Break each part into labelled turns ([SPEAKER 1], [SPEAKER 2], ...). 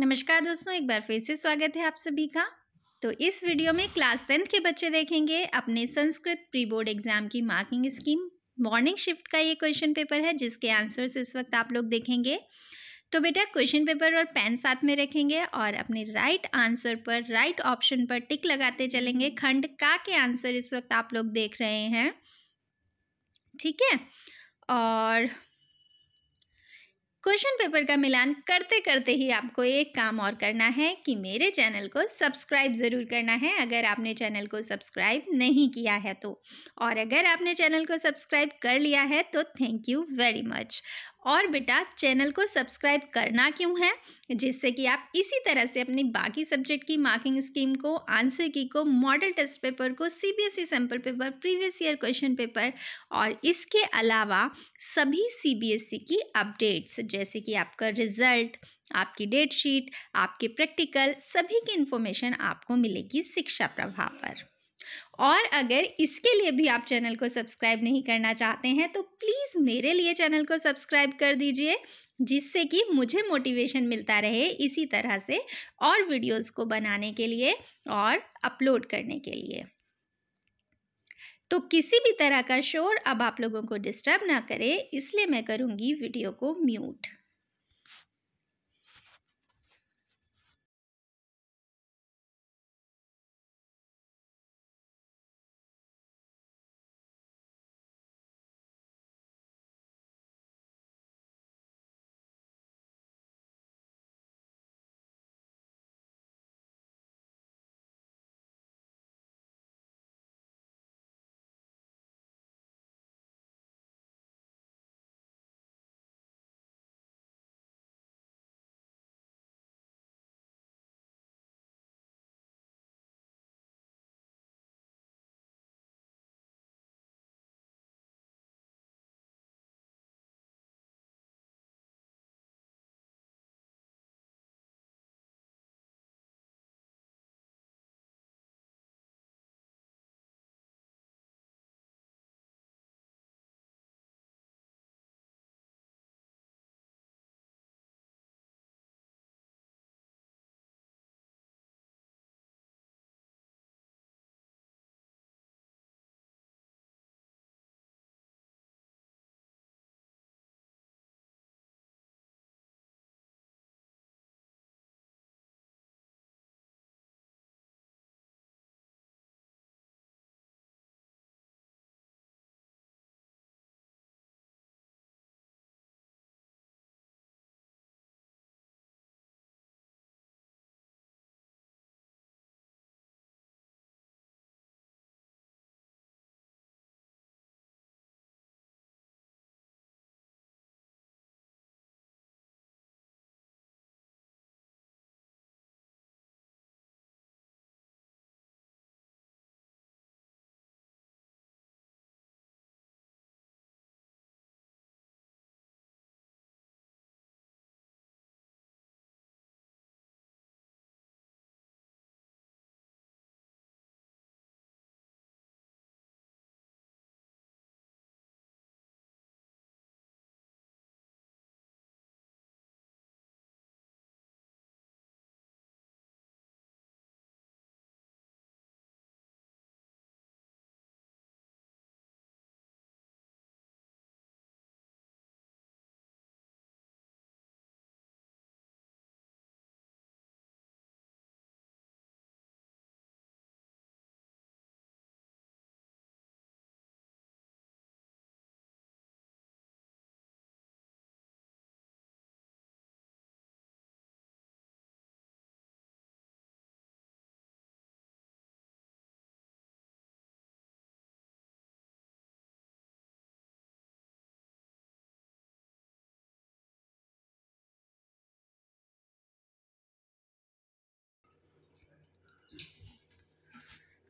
[SPEAKER 1] नमस्कार दोस्तों एक बार फिर से स्वागत है आप सभी का तो इस वीडियो में क्लास टेंथ के बच्चे देखेंगे अपने संस्कृत प्री बोर्ड एग्जाम की मार्किंग स्कीम मॉर्निंग शिफ्ट का ये क्वेश्चन पेपर है जिसके आंसर्स इस वक्त आप लोग देखेंगे तो बेटा क्वेश्चन पेपर और पेन साथ में रखेंगे और अपने राइट आंसर पर राइट ऑप्शन पर टिक लगाते चलेंगे खंड का के आंसर इस वक्त आप लोग देख रहे हैं ठीक है और क्वेश्चन पेपर का मिलान करते करते ही आपको एक काम और करना है कि मेरे चैनल को सब्सक्राइब ज़रूर करना है अगर आपने चैनल को सब्सक्राइब नहीं किया है तो और अगर आपने चैनल को सब्सक्राइब कर लिया है तो थैंक यू वेरी मच और बेटा चैनल को सब्सक्राइब करना क्यों है जिससे कि आप इसी तरह से अपनी बाकी सब्जेक्ट की मार्किंग स्कीम को आंसर की को मॉडल टेस्ट पेपर को CBSE sample paper previous year question paper और इसके अलावा सभी सीबीएसई की अपडेट्स जैसे कि आपका रिजल्ट आपकी डेट शीट आपके प्रैक्टिकल सभी की इन्फॉर्मेशन आपको मिलेगी शिक्षा प्रभाव पर और अगर इसके लिए भी आप चैनल को सब्सक्राइब नहीं करना चाहते हैं तो प्लीज़ मेरे लिए चैनल को सब्सक्राइब कर दीजिए जिससे कि मुझे मोटिवेशन मिलता रहे इसी तरह से और वीडियोस को बनाने के लिए और अपलोड करने के लिए तो किसी भी तरह का शोर अब आप लोगों को डिस्टर्ब ना करे इसलिए मैं करूँगी वीडियो को म्यूट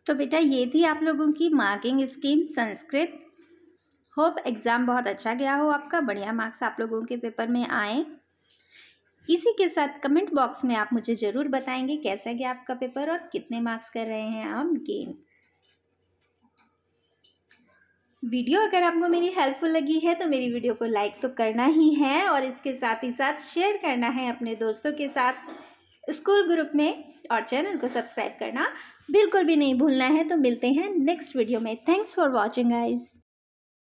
[SPEAKER 1] तो बेटा ये थी आप लोगों की marking scheme Sanskrit hope exam बहुत अच्छा गया हो आपका बढ़िया मार्क्स आप लोगों के पेपर में आए इसी के साथ कमेंट बॉक्स में आप मुझे ज़रूर बताएंगे कैसा गया आपका पेपर और कितने मार्क्स कर रहे हैं आप गेन वीडियो अगर आपको मेरी हेल्पफुल लगी है तो मेरी वीडियो को लाइक तो करना ही है और इसके साथ ही साथ शेयर करना है अपने दोस्तों के साथ स्कूल ग्रुप में और चैनल को सब्सक्राइब करना बिल्कुल भी नहीं भूलना है तो मिलते हैं नेक्स्ट वीडियो में थैंक्स फॉर वॉचिंग आइज़